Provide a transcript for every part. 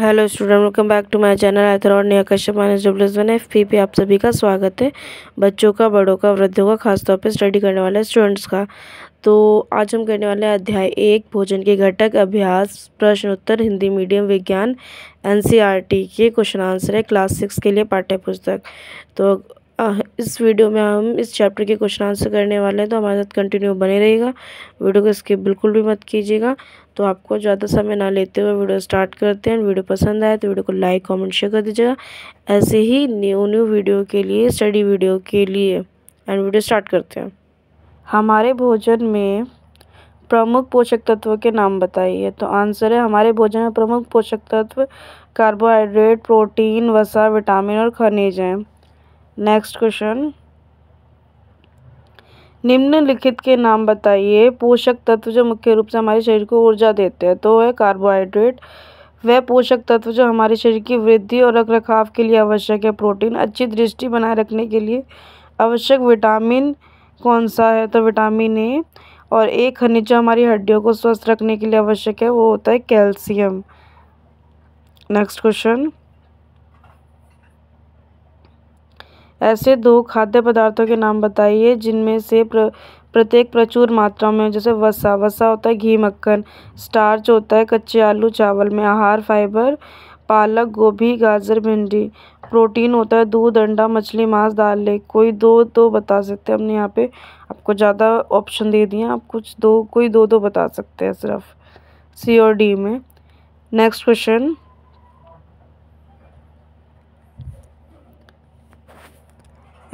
hello student welcome back to my channel आथर और नया कश्यप minus W one F P पे आप सभी का स्वागत है बच्चों का बड़ों का वृद्धों का खासतौर पे स्टडी करने वाले स्टूडेंट्स का तो आज हम करने वाले अध्याय एक भोजन के घटक अभ्यास प्रश्न उत्तर हिंदी मीडियम विज्ञान एनसीईआरटी e के क्वेश्चन आंसर है क्लास सिक्स के लिए पाठ्य पुस्तक तो इस वीडियो में हम इस चैप्टर के क्वेश्चन आंसर करने वाले हैं तो हमारे साथ कंटिन्यू बने रहेगा वीडियो को स्किप बिल्कुल भी मत कीजिएगा तो आपको ज़्यादा समय ना लेते हुए वीडियो स्टार्ट करते हैं वीडियो पसंद आए तो वीडियो को लाइक कमेंट शेयर कर दीजिएगा ऐसे ही न्यू न्यू वीडियो के लिए स्टडी वीडियो के लिए एंड वीडियो स्टार्ट करते हैं हमारे भोजन में प्रमुख पोषक तत्व के नाम बताइए तो आंसर है हमारे भोजन में प्रमुख पोषक तत्व कार्बोहाइड्रेट प्रोटीन वसा विटामिन और खनिज हैं नेक्स्ट क्वेश्चन निम्नलिखित के नाम बताइए पोषक तत्व जो मुख्य रूप से हमारे शरीर को ऊर्जा देते हैं तो है कार्बोहाइड्रेट वह पोषक तत्व जो हमारे शरीर की वृद्धि और रख रखाव के लिए आवश्यक है प्रोटीन अच्छी दृष्टि बनाए रखने के लिए आवश्यक विटामिन कौन सा है तो विटामिन ए और एक खनिज जो हमारी हड्डियों को स्वस्थ रखने के लिए आवश्यक है वो होता है कैल्शियम नेक्स्ट क्वेश्चन ऐसे दो खाद्य पदार्थों के नाम बताइए जिनमें से प्र प्रत्येक प्रचुर मात्रा में जैसे वसा वसा होता है घी मक्खन स्टार्च होता है कच्चे आलू चावल में आहार फाइबर पालक गोभी गाजर भिंडी प्रोटीन होता है दूध अंडा मछली मांस दाल ले कोई दो तो बता सकते हैं हमने यहाँ पे आपको ज़्यादा ऑप्शन दे दिए आप कुछ दो कोई दो दो बता सकते हैं सिर्फ सी और डी में नेक्स्ट क्वेश्चन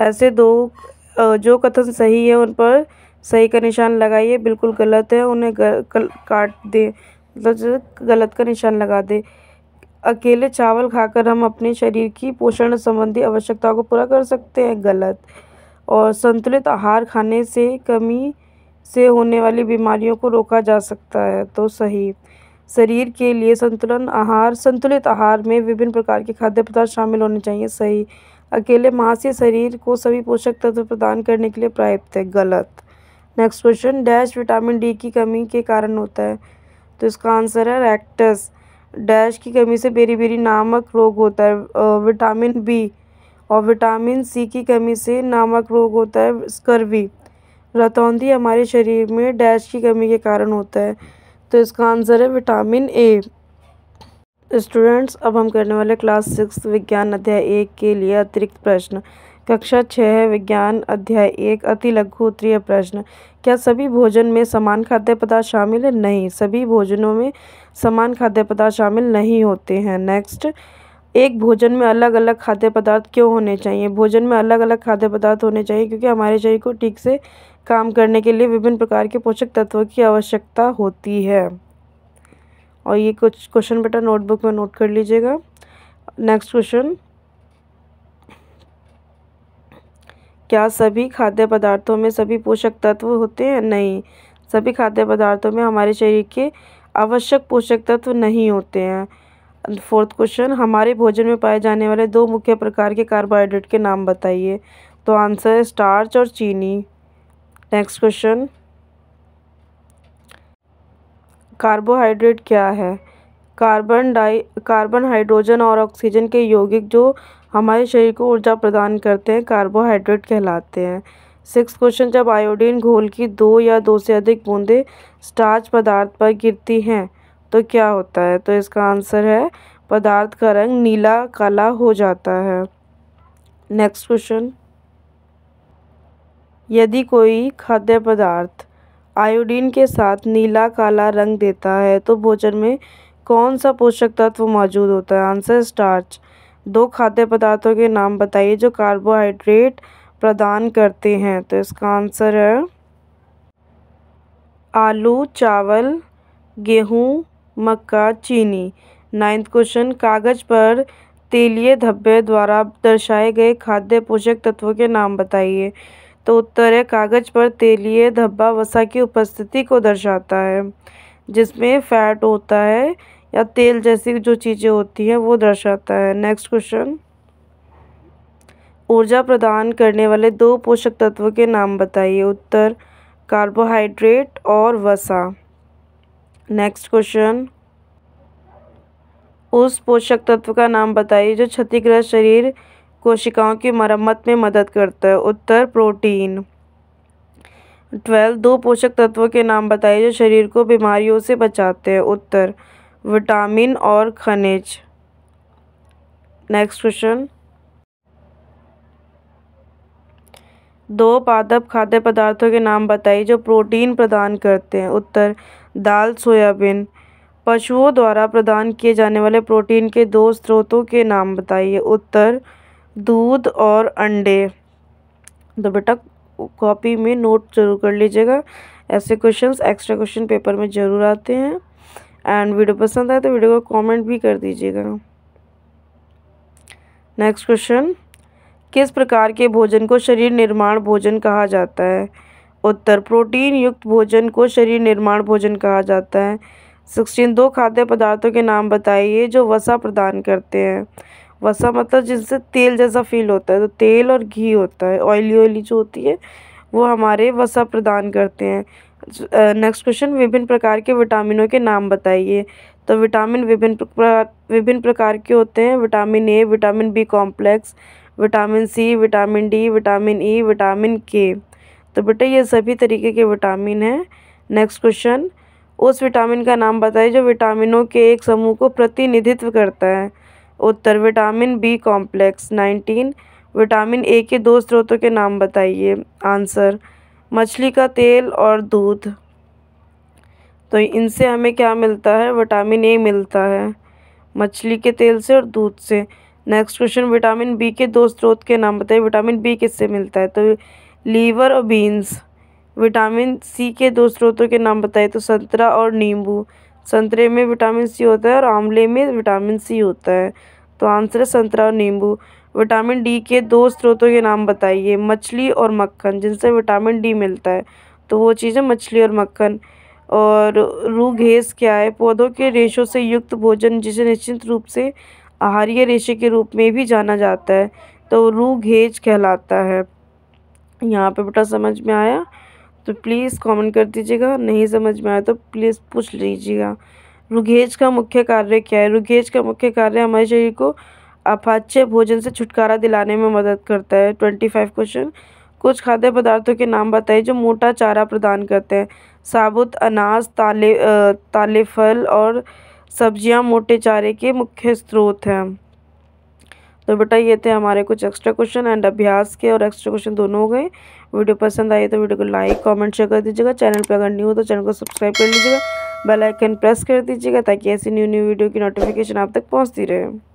ऐसे दो जो कथन सही है उन पर सही का निशान लगाइए बिल्कुल गलत है उन्हें गल, काट दें मतलब गलत का निशान लगा दें अकेले चावल खाकर हम अपने शरीर की पोषण संबंधी आवश्यकताओं को पूरा कर सकते हैं गलत और संतुलित आहार खाने से कमी से होने वाली बीमारियों को रोका जा सकता है तो सही शरीर के लिए संतुलन आहार संतुलित आहार में विभिन्न प्रकार के खाद्य पदार्थ शामिल होने चाहिए सही अकेले मांस या शरीर को सभी पोषक तत्व प्रदान करने के लिए पर्याप्त है गलत next question dash vitamin D की कमी के कारण होता है तो इसका आंसर है रैक्टस डैश की कमी से बेरी बेरी नामक रोग होता है विटामिन बी और विटामिन सी की कमी से नामक रोग होता है स्कर्वी रतौंधी हमारे शरीर में डैश की कमी के कारण होता है तो इसका आंसर है विटामिन ए स्टूडेंट्स अब हम करने वाले क्लास सिक्स विज्ञान अध्याय एक के लिए अतिरिक्त प्रश्न कक्षा छः विज्ञान अध्याय एक अति लघु उत्तरीय प्रश्न क्या सभी भोजन में समान खाद्य पदार्थ शामिल है नहीं सभी भोजनों में समान खाद्य पदार्थ शामिल नहीं होते हैं नेक्स्ट एक भोजन में अलग अलग खाद्य पदार्थ क्यों होने चाहिए भोजन में अलग अलग खाद्य पदार्थ होने चाहिए क्योंकि हमारे शरीर को ठीक से काम करने के लिए विभिन्न प्रकार के पोषक तत्वों की आवश्यकता होती है और ये कुछ क्वेश्चन बेटा नोटबुक में नोट कर लीजिएगा नेक्स्ट क्वेश्चन क्या सभी खाद्य पदार्थों में सभी पोषक तत्व होते हैं नहीं सभी खाद्य पदार्थों में हमारे शरीर के आवश्यक पोषक तत्व नहीं होते हैं फोर्थ क्वेश्चन हमारे भोजन में पाए जाने वाले दो मुख्य प्रकार के कार्बोहाइड्रेट के नाम बताइए तो आंसर है स्टार्च और चीनी नेक्स्ट क्वेश्चन कार्बोहाइड्रेट क्या है कार्बन डाई कार्बन हाइड्रोजन और ऑक्सीजन के यौगिक जो हमारे शरीर को ऊर्जा प्रदान करते हैं कार्बोहाइड्रेट कहलाते हैं सिक्स क्वेश्चन जब आयोडीन घोल की दो या दो से अधिक बूंदें स्टार्च पदार्थ पर गिरती हैं तो क्या होता है तो इसका आंसर है पदार्थ का रंग नीला काला हो जाता है नेक्स्ट क्वेश्चन यदि कोई खाद्य पदार्थ आयोडीन के साथ नीला काला रंग देता है तो भोजन में कौन सा पोषक तत्व मौजूद होता है आंसर स्टार्च दो खाद्य पदार्थों के नाम बताइए जो कार्बोहाइड्रेट प्रदान करते हैं तो इसका आंसर है आलू चावल गेहूँ मक्का चीनी नाइन्थ क्वेश्चन कागज़ पर तेलीय धब्बे द्वारा दर्शाए गए खाद्य पोषक तत्वों के नाम बताइए तो उत्तर है कागज़ पर तेलीय धब्बा वसा की उपस्थिति को दर्शाता है जिसमें फैट होता है या तेल जैसी जो चीज़ें होती हैं वो दर्शाता है नेक्स्ट क्वेश्चन ऊर्जा प्रदान करने वाले दो पोषक तत्वों के नाम बताइए उत्तर कार्बोहाइड्रेट और वसा नेक्स्ट क्वेश्चन उस पोषक तत्व का नाम बताइए जो क्षतिग्रस्त शरीर कोशिकाओं की मरम्मत में मदद करता है उत्तर प्रोटीन ट्वेल्व दो पोषक तत्वों के नाम बताइए जो शरीर को बीमारियों से बचाते हैं उत्तर विटामिन और खनिज नेक्स्ट क्वेश्चन दो पादप खाद्य पदार्थों के नाम बताइए जो प्रोटीन प्रदान करते हैं उत्तर दाल सोयाबीन पशुओं द्वारा प्रदान किए जाने वाले प्रोटीन के दो स्रोतों के नाम बताइए उत्तर दूध और अंडे तो बेटा कॉपी में नोट जरूर कर लीजिएगा ऐसे क्वेश्चंस एक्स्ट्रा क्वेश्चन पेपर में ज़रूर आते हैं एंड वीडियो पसंद आए तो वीडियो को कमेंट भी कर दीजिएगा नेक्स्ट क्वेश्चन किस प्रकार के भोजन को शरीर निर्माण भोजन कहा जाता है उत्तर प्रोटीन युक्त भोजन को शरीर निर्माण भोजन कहा जाता है सिक्सटीन दो खाद्य पदार्थों के नाम बताइए जो वसा प्रदान करते हैं वसा मतलब जिनसे तेल जैसा फील होता है तो तेल और घी होता है ऑयली ऑयली जो होती है वो हमारे वसा प्रदान करते हैं नेक्स्ट क्वेश्चन विभिन्न प्रकार के विटामिनों के नाम बताइए तो विटामिन विभिन्न विभिन्न प्रकार के होते हैं vitamin A vitamin B complex vitamin C vitamin D vitamin E vitamin K तो बेटा ये सभी तरीके के विटामिन हैं नेक्स्ट क्वेश्चन उस विटामिन का नाम बताइए जो विटामिनों के एक समूह को प्रतिनिधित्व करता है उत्तर vitamin B complex nineteen vitamin A के दो स्रोतों के नाम बताइए आंसर मछली का तेल और दूध तो इनसे हमें क्या मिलता है विटामिन ए मिलता है मछली के तेल से और दूध से नेक्स्ट क्वेश्चन विटामिन बी के दो स्रोत के नाम बताइए विटामिन बी किससे मिलता है तो लीवर और बीन्स विटामिन सी के दो स्रोतों के नाम बताइए तो संतरा और नींबू संतरे में विटामिन सी होता है और आंवले में विटामिन सी होता है तो आंसर है संतरा और नींबू विटामिन डी के दो स्रोतों के नाम बताइए मछली और मक्खन जिनसे विटामिन डी मिलता है तो वो चीज़ है मछली और मक्खन और रू घेस क्या है पौधों के रेशों से युक्त भोजन जिसे निश्चित रूप से आहार्य रेशे के रूप में भी जाना जाता है तो रू घेज कहलाता है यहाँ पे बेटा समझ में आया तो प्लीज़ कमेंट कर दीजिएगा नहीं समझ में आया तो प्लीज़ पूछ लीजिएगा रुघेज का मुख्य कार्य क्या है रुघेज का मुख्य कार्य हमारे शरीर को अपाच्य भोजन से छुटकारा दिलाने में मदद करता है ट्वेंटी फाइव क्वेश्चन कुछ खाद्य पदार्थों के नाम बताइए जो मोटा चारा प्रदान करते हैं साबुत अनाज ताले ताले फल और सब्जियां मोटे चारे के मुख्य स्रोत हैं तो बेटा ये थे हमारे कुछ एक्स्ट्रा क्वेश्चन एंड अभ्यास के और एक्स्ट्रा क्वेश्चन दोनों हो गए वीडियो पसंद आई तो वीडियो को लाइक कमेंट शेयर कर दीजिएगा चैनल पर अगर न्यू हो तो चैनल को सब्सक्राइब कर लीजिएगा बेल आइकन प्रेस कर दीजिएगा ताकि ऐसी न्यू न्यू वीडियो की नोटिफिकेशन आप तक पहुंचती रहे